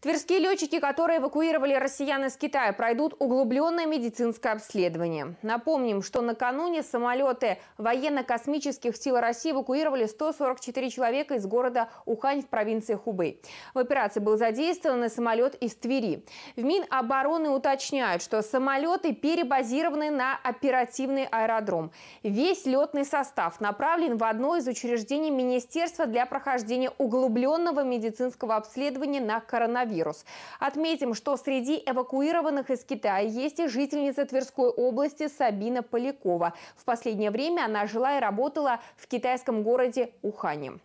Тверские летчики, которые эвакуировали россиян из Китая, пройдут углубленное медицинское обследование. Напомним, что накануне самолеты военно-космических сил России эвакуировали 144 человека из города Ухань в провинции Хубэй. В операции был задействован самолет из Твери. В Минобороны уточняют, что самолеты перебазированы на оперативный аэродром. Весь летный состав направлен в одно из учреждений Министерства для прохождения углубленного медицинского обследования на коронавирус коронавирус. Отметим, что среди эвакуированных из Китая есть и жительница Тверской области Сабина Полякова. В последнее время она жила и работала в китайском городе Ухане.